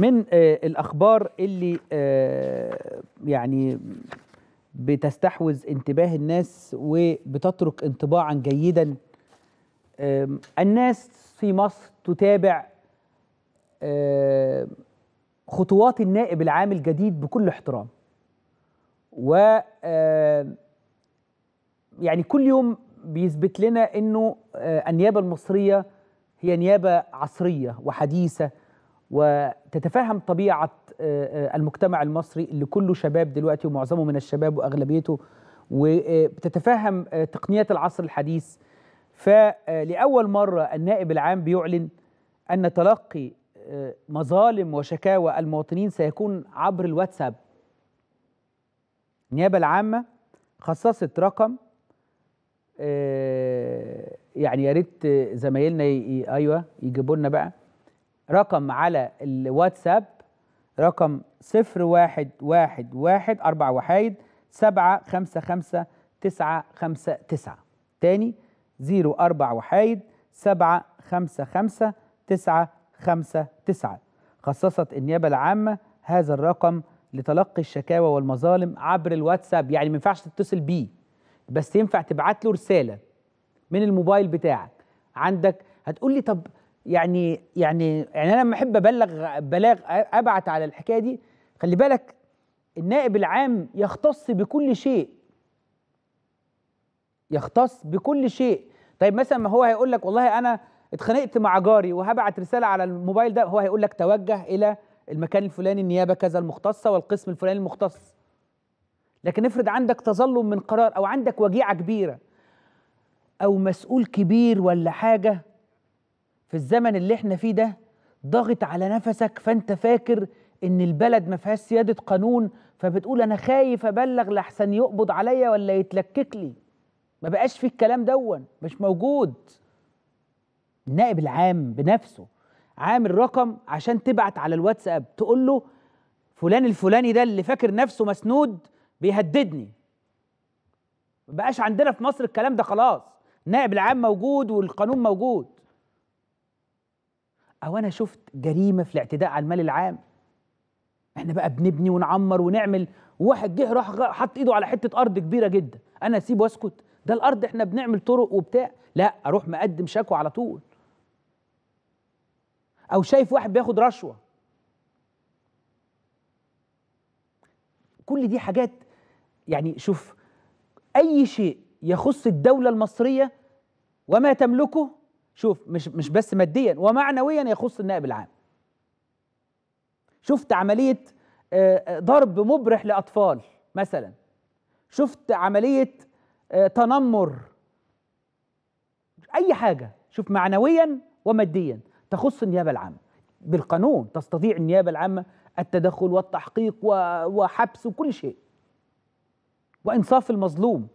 من آه، الاخبار اللي آه، يعني بتستحوذ انتباه الناس وبتترك انطباعا جيدا الناس في مصر تتابع خطوات النائب العام الجديد بكل احترام و يعني كل يوم بيثبت لنا انه آه، النيابه المصريه هي نيابه عصريه وحديثه وتتفهم طبيعه آه، آه، المجتمع المصري اللي كله شباب دلوقتي ومعظمه من الشباب واغلبيته وتتفهم آه، تقنيات العصر الحديث فلاول مره النائب العام بيعلن ان تلقي مظالم وشكاوى المواطنين سيكون عبر الواتساب النيابه العامه خصصت رقم يعني يا ريت زمايلنا ايوه يجيبوا لنا بقى رقم على الواتساب رقم صفر واحد واحد واحد أربع وحايد سبعة خمسة خمسة تسعة خمسة تسعة تاني زيرو أربع وحايد سبعة خمسة خمسة تسعة خمسة تسعة خصصت النيابة العامة هذا الرقم لتلقي الشكاوى والمظالم عبر الواتساب يعني ما ينفعش تتصل بيه بس ينفع تبعت له رسالة من الموبايل بتاعك عندك هتقول لي طب يعني يعني يعني انا لما احب ابلغ بلاغ ابعت على الحكايه دي خلي بالك النائب العام يختص بكل شيء يختص بكل شيء طيب مثلا ما هو هيقول لك والله انا اتخانقت مع جاري وهبعت رساله على الموبايل ده هو هيقول لك توجه الى المكان الفلاني النيابه كذا المختصه والقسم الفلاني المختص لكن افرض عندك تظلم من قرار او عندك وجيعه كبيره او مسؤول كبير ولا حاجه في الزمن اللي احنا فيه ده ضاغط على نفسك فانت فاكر ان البلد ما فيهاش سياده قانون فبتقول انا خايف ابلغ لاحسن يقبض عليا ولا يتلكك لي ما بقاش في الكلام دون مش موجود النائب العام بنفسه عامل رقم عشان تبعت على الواتساب تقول له فلان الفلاني ده اللي فاكر نفسه مسنود بيهددني ما بقاش عندنا في مصر الكلام ده خلاص النائب العام موجود والقانون موجود أو أنا شفت جريمة في الاعتداء على المال العام احنا بقى بنبني ونعمر ونعمل وواحد جه راح حط ايده على حته ارض كبيره جدا انا اسيب واسكت ده الارض احنا بنعمل طرق وبتاع لا اروح مقدم شكوى على طول او شايف واحد بياخد رشوه كل دي حاجات يعني شوف اي شيء يخص الدوله المصريه وما تملكه شوف مش مش بس ماديا ومعنويا يخص النائب العام شفت عمليه آه، آه، ضرب مبرح لاطفال مثلا شفت عمليه آه، تنمر اي حاجه شوف معنويا وماديا تخص النيابه العامه بالقانون تستطيع النيابه العامه التدخل والتحقيق وحبس وكل شيء وانصاف المظلوم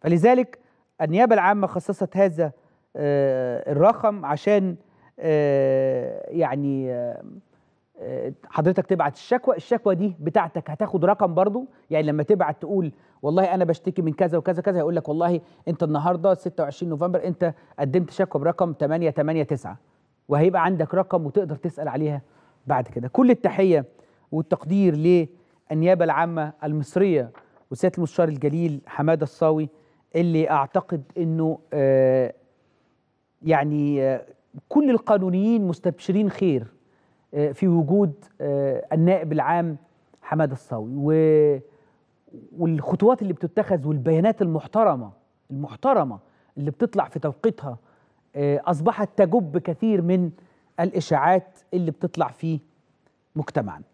فلذلك النيابه العامه خصصت هذا آه، الرقم عشان آه، يعني آه، حضرتك تبعت الشكوى الشكوى دي بتاعتك هتاخد رقم برضو يعني لما تبعت تقول والله انا بشتكي من كذا وكذا كذا هيقول لك والله انت النهارده 26 نوفمبر انت قدمت شكوى برقم 889 وهيبقى عندك رقم وتقدر تسال عليها بعد كده كل التحيه والتقدير للنيابه العامه المصريه وسياده المستشار الجليل حماده الصاوي اللي اعتقد انه آه يعني آه، كل القانونيين مستبشرين خير آه، في وجود آه، النائب العام حماد الصاوي و والخطوات اللي بتتخذ والبيانات المحترمه المحترمه اللي بتطلع في توقيتها اصبحت تجب كثير من الاشاعات اللي بتطلع في مجتمعنا